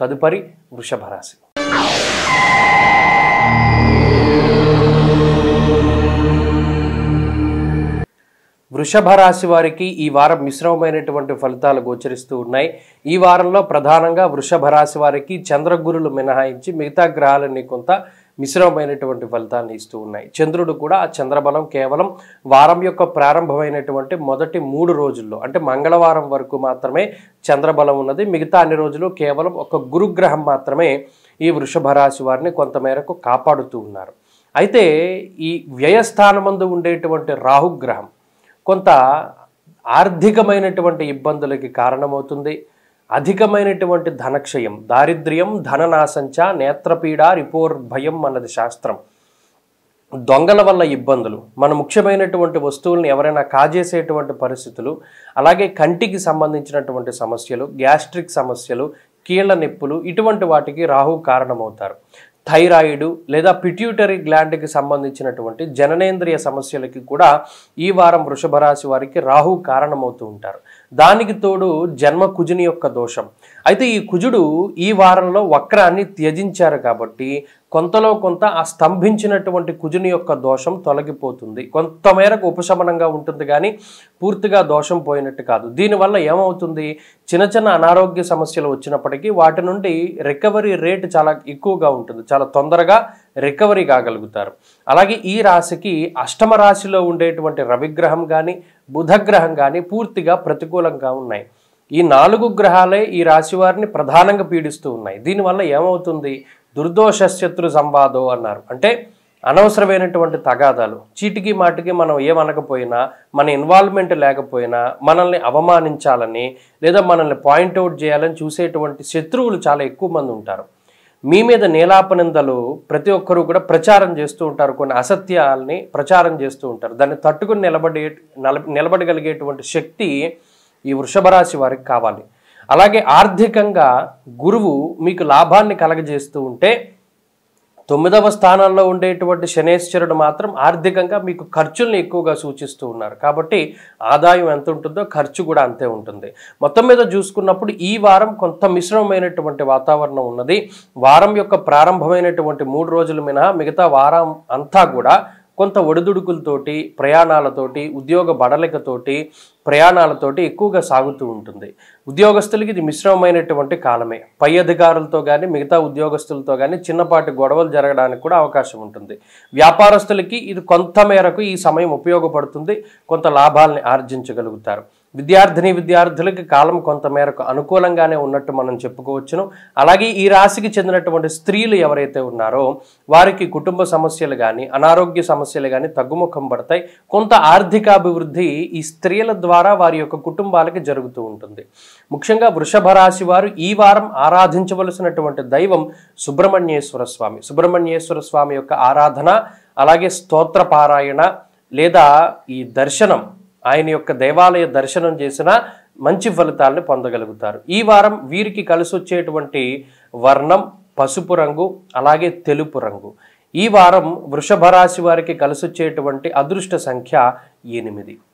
తదుపరి వృషభ రాశి వృషభ రాశి వారికి ఈ వారం మిశ్రమమైనటువంటి ఫలితాలు గోచరిస్తూ ఉన్నాయి ఈ వారంలో ప్రధానంగా వృషభ రాశి వారికి చంద్రగురులు మినహాయించి మిగతా గ్రహాలన్నీ కొంత మిశ్రమమైనటువంటి ఫలితాన్ని ఇస్తూ ఉన్నాయి చంద్రుడు కూడా ఆ చంద్రబలం కేవలం వారం యొక్క ప్రారంభమైనటువంటి మొదటి మూడు రోజుల్లో అంటే మంగళవారం వరకు మాత్రమే చంద్రబలం ఉన్నది మిగతా అన్ని రోజులు కేవలం ఒక గురుగ్రహం మాత్రమే ఈ వృషభ రాశి వారిని కొంతమేరకు కాపాడుతూ ఉన్నారు అయితే ఈ వ్యయస్థానమందు ఉండేటువంటి రాహుగ్రహం కొంత ఆర్థికమైనటువంటి ఇబ్బందులకి కారణమవుతుంది అధికమైనటువంటి ధనక్షయం దారిద్ర్యం ధననాశంచ నేత్రపీడ రిపోర్ భయం అన్నది శాస్త్రం దొంగల వల్ల ఇబ్బందులు మన ముఖ్యమైనటువంటి వస్తువులను ఎవరైనా కాజేసేటువంటి పరిస్థితులు అలాగే కంటికి సంబంధించినటువంటి సమస్యలు గ్యాస్ట్రిక్ సమస్యలు కీళ్ల నొప్పులు ఇటువంటి వాటికి రాహు కారణమవుతారు థైరాయిడ్ లేదా పిట్యూటరీ గ్లాండ్కి సంబంధించినటువంటి జననేంద్రియ సమస్యలకి కూడా ఈ వారం వృషభ రాశి వారికి రాహు కారణమవుతూ ఉంటారు దానికి తోడు జన్మ కుజుని యొక్క దోషం అయితే ఈ కుజుడు ఈ వారంలో వక్రాన్ని త్యజించారు కాబట్టి కొంతలో కొంత ఆ స్తంభించినటువంటి కుజుని యొక్క దోషం తొలగిపోతుంది కొంతమేరకు ఉపశమనంగా ఉంటుంది కానీ పూర్తిగా దోషం పోయినట్టు కాదు దీనివల్ల ఏమవుతుంది చిన్న చిన్న అనారోగ్య సమస్యలు వచ్చినప్పటికీ వాటి నుండి రికవరీ రేట్ చాలా ఎక్కువగా ఉంటుంది చాలా తొందరగా రికవరీ కాగలుగుతారు అలాగే ఈ రాశికి అష్టమ రాశిలో ఉండేటువంటి రవిగ్రహం కానీ బుధగ్రహం కానీ పూర్తిగా ప్రతికూలంగా ఉన్నాయి ఈ నాలుగు గ్రహాలే ఈ రాశి వారిని ప్రధానంగా పీడిస్తూ ఉన్నాయి దీనివల్ల ఏమవుతుంది దుర్దోష శత్రు సంవాదం అన్నారు అంటే అనవసరమైనటువంటి తగాదాలు చీటికి మాటికి మనం ఏమనకపోయినా మన ఇన్వాల్వ్మెంట్ లేకపోయినా మనల్ని అవమానించాలని లేదా మనల్ని పాయింట్అవుట్ చేయాలని చూసేటువంటి శత్రువులు చాలా ఎక్కువ మంది ఉంటారు మీ మీద నీలాపనిందలు ప్రతి ఒక్కరూ కూడా ప్రచారం చేస్తూ ఉంటారు కొన్ని అసత్యాలని ప్రచారం చేస్తూ ఉంటారు దాన్ని తట్టుకుని నిలబడే నిలబడగలిగేటువంటి శక్తి ఈ వృషభరాశి వారికి కావాలి అలాగే ఆర్థికంగా గురువు మీకు లాభాన్ని కలగజేస్తూ ఉంటే తొమ్మిదవ స్థానంలో ఉండేటువంటి శనేశ్వరుడు మాత్రం ఆర్థికంగా మీకు ఖర్చుల్ని ఎక్కువగా సూచిస్తూ ఉన్నారు కాబట్టి ఆదాయం ఎంత ఉంటుందో ఖర్చు కూడా అంతే ఉంటుంది మొత్తం మీద చూసుకున్నప్పుడు ఈ వారం కొంత మిశ్రమమైనటువంటి వాతావరణం ఉన్నది వారం యొక్క ప్రారంభమైనటువంటి మూడు రోజులు మినహా మిగతా వారం అంతా కూడా కొంత ఒడిదుడుకులతోటి ప్రయాణాలతోటి ఉద్యోగ బడలికతోటి ప్రయాణాలతోటి ఎక్కువగా సాగుతూ ఉంటుంది ఉద్యోగస్తులకి ఇది మిశ్రమమైనటువంటి కాలమే పై అధికారులతో కానీ మిగతా ఉద్యోగస్తులతో కానీ చిన్నపాటి గొడవలు జరగడానికి కూడా అవకాశం ఉంటుంది వ్యాపారస్తులకి ఇది కొంత మేరకు ఈ సమయం ఉపయోగపడుతుంది కొంత లాభాలని ఆర్జించగలుగుతారు విద్యార్థిని విద్యార్థులకి కాలం కొంత మేరకు అనుకూలంగానే ఉన్నట్టు మనం చెప్పుకోవచ్చును అలాగే ఈ రాశికి చెందినటువంటి స్త్రీలు ఎవరైతే ఉన్నారో వారికి కుటుంబ సమస్యలు కానీ అనారోగ్య సమస్యలు కానీ తగ్గుముఖం పడతాయి కొంత ఆర్థికాభివృద్ధి ఈ స్త్రీల ద్వారా వారి యొక్క కుటుంబాలకి జరుగుతూ ఉంటుంది ముఖ్యంగా వృషభ రాశి వారు ఈ వారం ఆరాధించవలసినటువంటి దైవం సుబ్రహ్మణ్యేశ్వర స్వామి సుబ్రహ్మణ్యేశ్వర స్వామి యొక్క ఆరాధన అలాగే స్తోత్ర పారాయణ లేదా ఈ దర్శనం ఆయన యొక్క దేవాలయ దర్శనం చేసిన మంచి ఫలితాలను పొందగలుగుతారు ఈ వారం వీరికి వచ్చేటువంటి వర్ణం పసుపు రంగు అలాగే తెలుపు రంగు ఈ వారం వృషభ రాశి వారికి వచ్చేటువంటి అదృష్ట సంఖ్య ఎనిమిది